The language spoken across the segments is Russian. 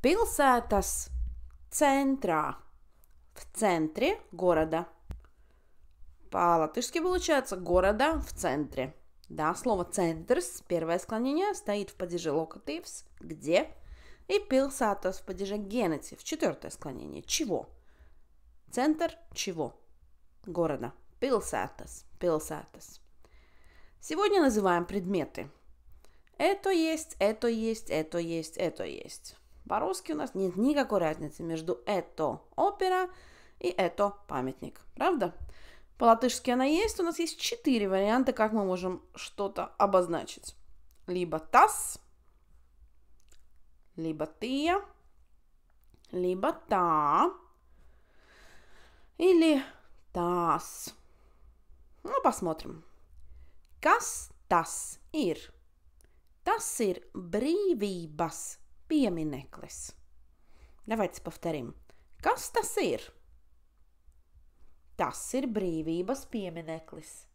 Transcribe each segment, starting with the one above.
Pilsētas centrā. В центре города. По-латышски получается «города в центре». Да, слово «центрс», первое склонение, стоит в падеже локативс, где, и «пилсатос» в падеже генетив, четвертое склонение, чего. Центр чего? Города. Пилсатос, пилсатос. Сегодня называем предметы. Это есть, это есть, это есть, это есть. По-русски у нас нет никакой разницы между «это опера» и «это памятник». Правда? По-латышски она есть. У нас есть четыре варианта, как мы можем что-то обозначить. Либо «тас», либо «тия», либо «та», или «тас». Ну, посмотрим. «Кас тас ир». тас ир brīvības piemineklis. Давайте повторим. Kas tas ir? Tas ir brīvības piemineklis.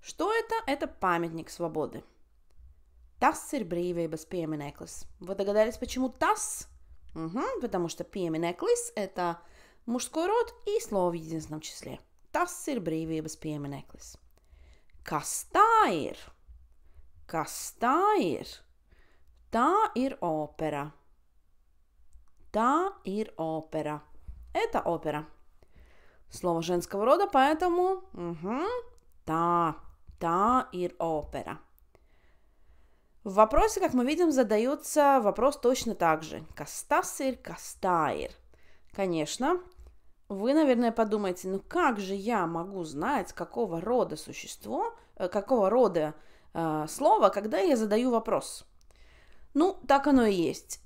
Что это? Это памятник свободы. Tas ir brīvības piemineklis. Вы догадались, почему tas? Угу, потому что piemineklis – это мужской род и слово в единственном числе. Tas ir brīvības piemineklis. Kas tā ir? Kas tā ir? Tā ir opera. Та ир опера. Это опера. Слово женского рода, поэтому угу, та, та ир опера. В вопросе, как мы видим, задается вопрос точно так же. Кастасир, кастаир. Конечно, вы, наверное, подумаете, ну как же я могу знать, какого рода существо, какого рода э, слово, когда я задаю вопрос? Ну, так оно и есть.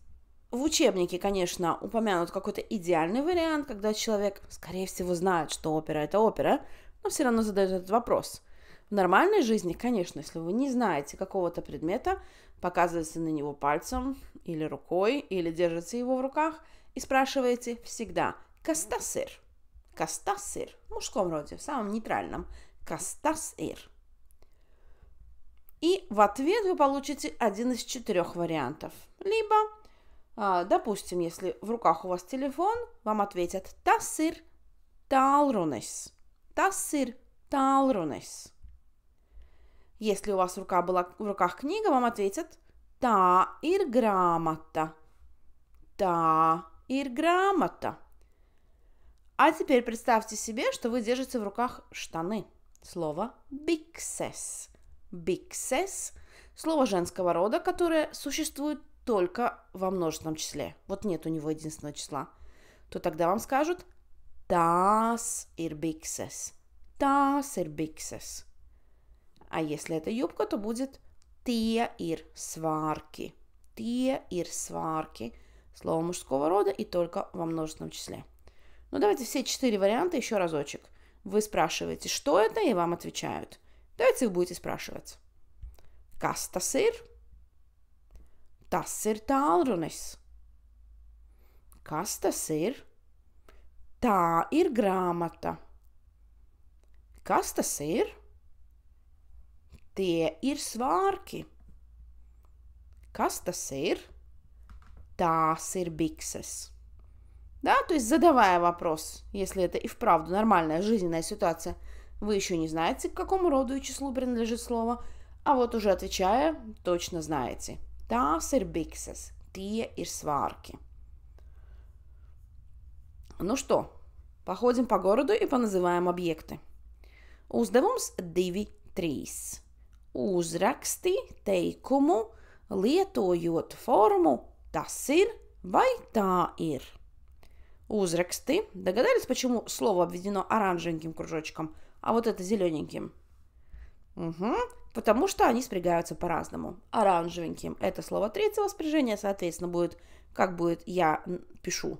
В учебнике, конечно, упомянут какой-то идеальный вариант, когда человек, скорее всего, знает, что опера – это опера, но все равно задает этот вопрос. В нормальной жизни, конечно, если вы не знаете какого-то предмета, показываете на него пальцем или рукой, или держите его в руках и спрашиваете всегда «Кастасыр?» «Кастасыр» в мужском роде, в самом нейтральном. «Кастасыр?» И в ответ вы получите один из четырех вариантов. Либо, а, допустим, если в руках у вас телефон, вам ответят «Тасыр талрунес». «Тасыр талрунес». Если у вас рука была, в руках книга, вам ответят «Та ир грамота». «Та ир грамота». А теперь представьте себе, что вы держите в руках штаны. Слово «биксес» bikses – слово женского рода, которое существует только во множественном числе. Вот нет у него единственного числа. То тогда вам скажут das ir er bikses. Das ir er bikses. А если это юбка, то будет tie ir сварки. Tie ir сварки. Слово мужского рода и только во множественном числе. Ну давайте все четыре варианта еще разочек. Вы спрашиваете, что это, и вам отвечают – Давайте вы будете спрашивать, kas tas ir? Tas ir tālrunis. Kas tas ir? Tā ir grāmata. Kas tas ir? Tie ir svārki. Kas tas ir? Тас ir биксес. Да, то есть задавая вопрос, если это и вправду нормальная жизненная ситуация – Вы еще не знаете, к какому роду и числу принадлежит слово, а вот уже отвечая, точно знаете. Tās ir bikses, tie ir сварки. Ну что, походим по городу и поназываем объекты. Uzdevums 2, трис. Uzraksti teikumu lietojot formu tas ir vai tā Узраксты. Догадались, почему слово обведено оранжевеньким кружочком – а вот это зелененьким. Угу, потому что они спрягаются по-разному. Оранжевеньким – это слово третьего спряжения, соответственно, будет, как будет «я пишу».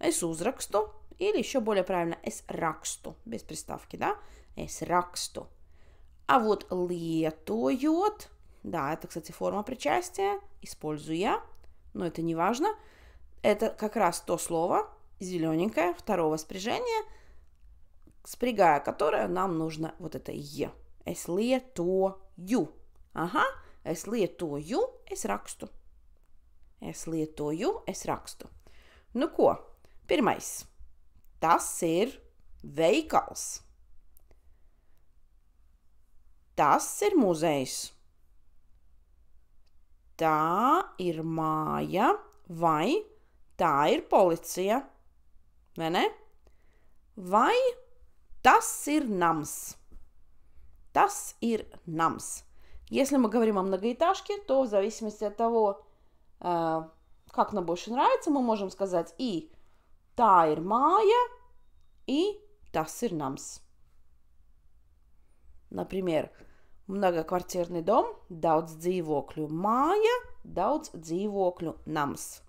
«Эсузраксто» или еще более правильно «эсраксто», без приставки, да? «Эсраксто». А вот летоют, да, это, кстати, форма причастия, использую я, но это не важно. Это как раз то слово, зелененькое, второго спряжения – спрягая которое нам нужно вот это «е». Es lietoju. Aha, es lietoju, es rakstu. Es lietoju, es rakstu. Nu, ko? Pirmais. Tas ir veikals. Tas ir muzejs. Tā ir māja vai tā ir policija. Vai ne? Vai Tas ir nams. Tas ir намс. Если мы говорим о многоэтажке, то в зависимости от того, э, как нам больше нравится, мы можем сказать и та ir мая, и tas ир намс. Например, многоквартирный дом daudz dzīvokļu māja, daudz dzīvokļu намс.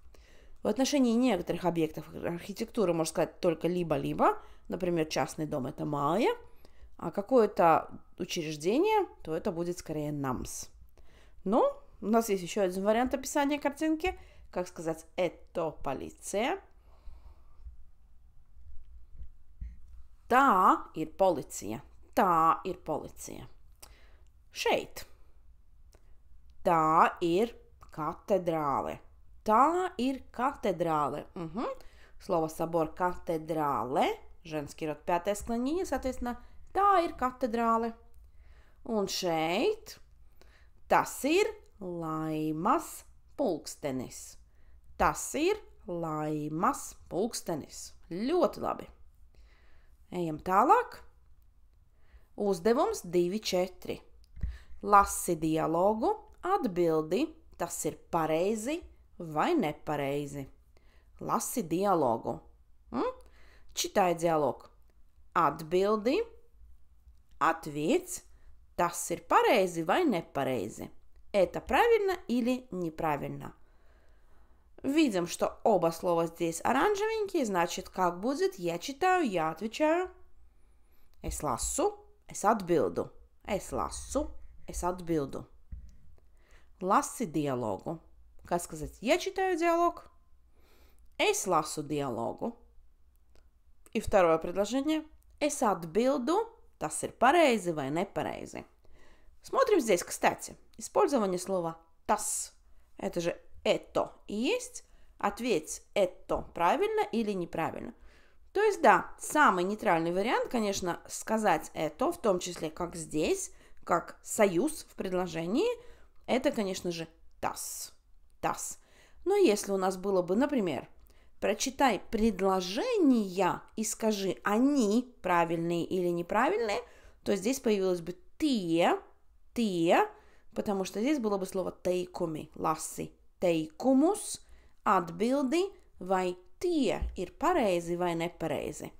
В отношении некоторых объектов архитектуры можно сказать только либо-либо – например, частный дом – это малое, а какое-то учреждение, то это будет скорее намс. Но у нас есть еще один вариант описания картинки, как сказать «это полиция», Tā ir полиция. Tā ir полиция. Шейт. Tā ir katedrāle. Tā ir katedrāle. Uh Слово собор катедрале Женский род, пятое склонение, соответственно, tā ir katedrāle. Un šeit tas ir laimas pulkstenis. Tas ir laimas pulkstenis. Ļoti labi. Ejam tālāk. Uzdevums 2.4. Lasi dialogu, atbildi, tas ir pareizi vai nepareizi. Lasi dialogu. Hm? Читай диалог. Atbildi, ответь, tas ir pareizi vai nepareizi. Это правильно или неправильно? Видим, что оба слова здесь оранжевенькие, значит, как будет, я читаю, я отвечаю. Es lasu, es atbildu. эс lasu, es atbildu. Ласы диалогу. Как сказать, я читаю диалог. Es lasu диалогу. И второе предложение. Es atbildu. Tas ir pareizi vai nepareizi. Смотрим здесь, кстати, использование слова «tas». Это же «это» и есть. Ответь «это» правильно или неправильно. То есть, да, самый нейтральный вариант, конечно, сказать «это», в том числе как здесь, как союз в предложении, это, конечно же, «tas». «tas». Но если у нас было бы, например, Прочитай предложения и скажи, они правильные или неправильные, то здесь появилось бы ты, ты, потому что здесь было бы слово тейкуми, ласси, тейкумус, отбилды, vai ир ir вай не nepareizi.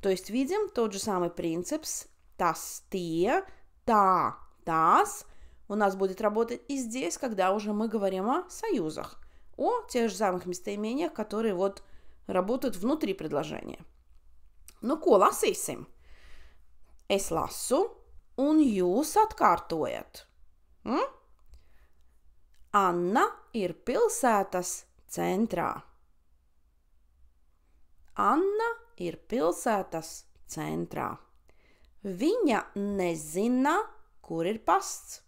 То есть видим тот же самый принцип «tas tie», та тас. У нас будет работать и здесь, когда уже мы говорим о союзах о тех же самых местоимениях, которые вот работают внутри предложения. Nu, ko lasīsim? Es lasu, un jūs atkārtojat. Mm? Anna ir pilsētas centrā. Anna ir pilsētas centrā. Viņa nezina, kur ir pasts.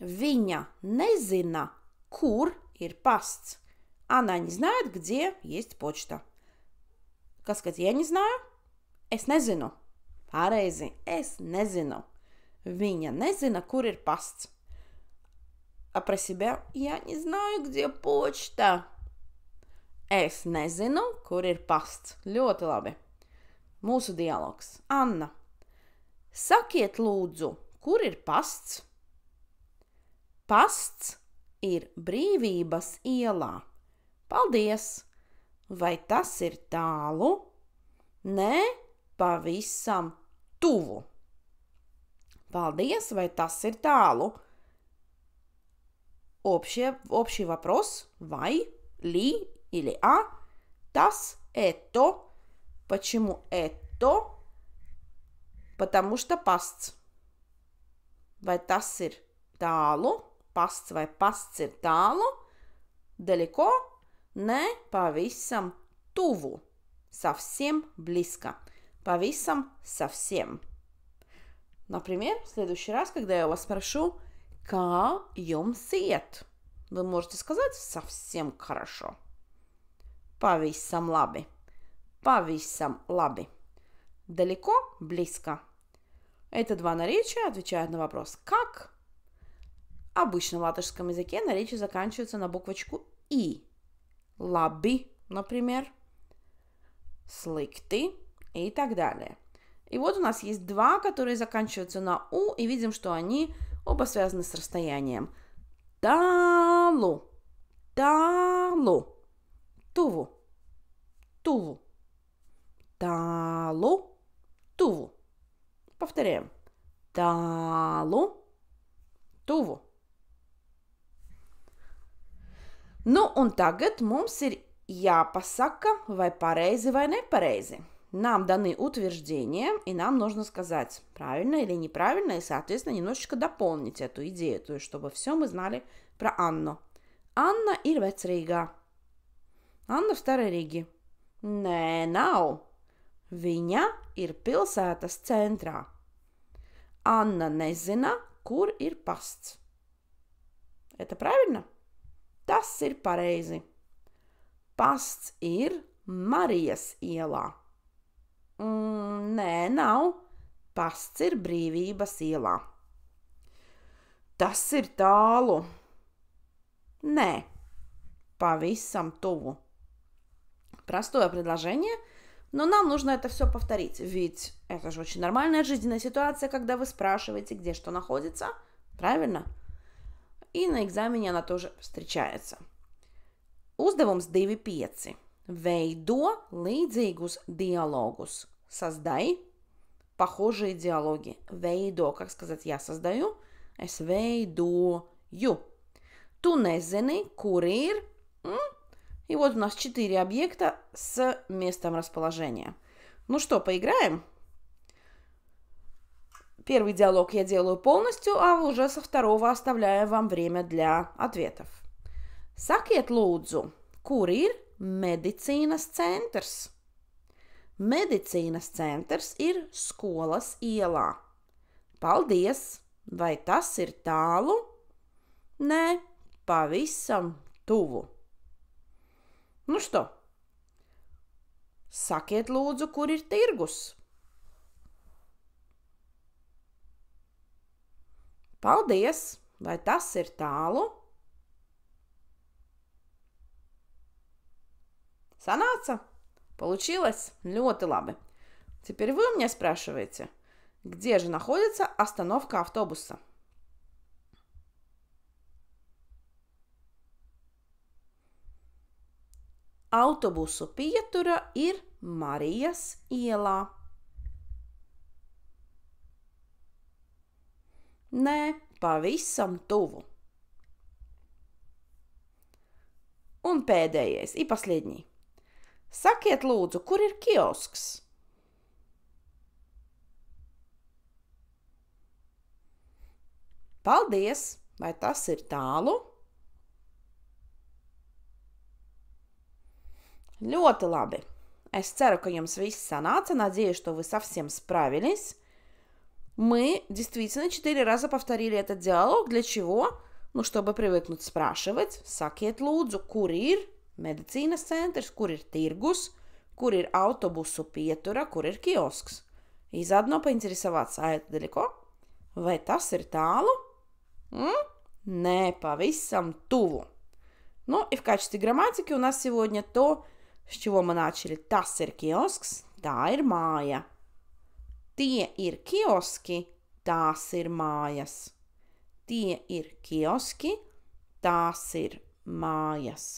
Viņa nezina, kur ir паsts. Она не знает, где есть почта. Kas, kad я не знаю? Es nezinu. Pareizi, es nezinu. Viņa nezina, kur ir pasts. А про себя я не знаю, где почта. Es nezinu, kur ir pasts. Ļoti labi. Mūsu dialogs. Anna, sakiet lūdzu, kur ir pasts? Pasts ir brīvības ielā. Paldies! Vai tas ir tālu? Nē, pavisam tuvu. Paldies, vai tas ir tālu? Общий, общий вопрос «вай», «ли» или «а». «Тас» – «это». Почему «это»? Потому что «паст». «Вай тас ир талу» pasts vai pasts ir tālu, далеко, ne pavisam tuvu, совсем близко, pavisam совсем. Например, в следующий раз, когда я вас спрошу, как jums сиет, вы можете сказать совсем хорошо. Pavisam labi. Pavisam labi. Далеко, близко. Это два наречия отвечают на вопрос «как?», обычно в латышском языке наречия заканчиваются на буквочку «и». Лаби, например, слыкты и так далее. И вот у нас есть два, которые заканчиваются на «у», и видим, что они оба связаны с расстоянием. Талу, талу, туву, туву, талу, туву. Повторяем. Талу, туву. Nu, un tagad mums ir jāпосака, vai pareizi vai nepareizi. Нам даны утверждения, и нам нужно сказать, правильно или неправильно, и, соответственно, немножечко дополнить эту идею, то есть, чтобы все мы знали про Анну. Анна ir vecrīgā. Анна в Старой Риге. нау. nav. ир ir pilsētas центра. Анна не nezina, кур ир паст. Это правильно? Tas ir pareizi. Pasts ir Marijas ielā. Mm, nē, nav. Pasts ir brīvības ielā. Tas ir tālu. Nē, pavisam tuvu. Простое предложение, но нам нужно это все повторить, ведь это же очень нормальная жизненная ситуация, когда вы спрашиваете, где что находится, правильно? Правильно и на экзамене она тоже встречается. с Uzdevums 2.5. Вейдо līdzīgus диалогус. Создай похожие диалоги. Вейдо, как сказать, я создаю. Es veidoju. Tu nezini, kur ir. И вот у нас четыре объекта с местом расположения. Ну что, поиграем? Первый диалог я делаю полностью, а уже со второго оставляю вам время для ответов. Sakiet lūdzu, kur ir medicīnas centrs? Medicīnas centrs ir skolas ielā. Paldies! Vai tas ir tālu? Nē, pavisam tuvu. Nu što? Sakiet lūdzu, kur ir tirgus? Paldies, vai tas ir tālu? Санаца? Получилось? Ļoti labi. Теперь вы мне спрашиваете, где же находится остановка автобуса? Autobusu pietura ir Marijas ielā. Nē, pavisam tuvu. Un pēdējais, i paslēdņī. Sakiet, lūdzu, kur ir kiosks? Paldies! Vai tas ir tālu? Ļoti labi! Es ceru, ka jums viss sanāca. Надеюсь, что вы совсем справились. Мы действительно четыре раза повторили этот диалог. Для чего? Ну, чтобы привыкнуть спрашивать. Сакет лудзу, курир, медицинас центрс, курир тиргус, курир автобусу пьетура, курир киосks. И заодно поинтересоваться, а это далеко? Vai tas ir tālu? М? Не, пависам туву. Ну и в качестве грамматики у нас сегодня то, с чего мы начали. Тасер киоск, таир мая. Tie ir kioski, tās ir mājas. Tie ir kioski, tās ir mājas.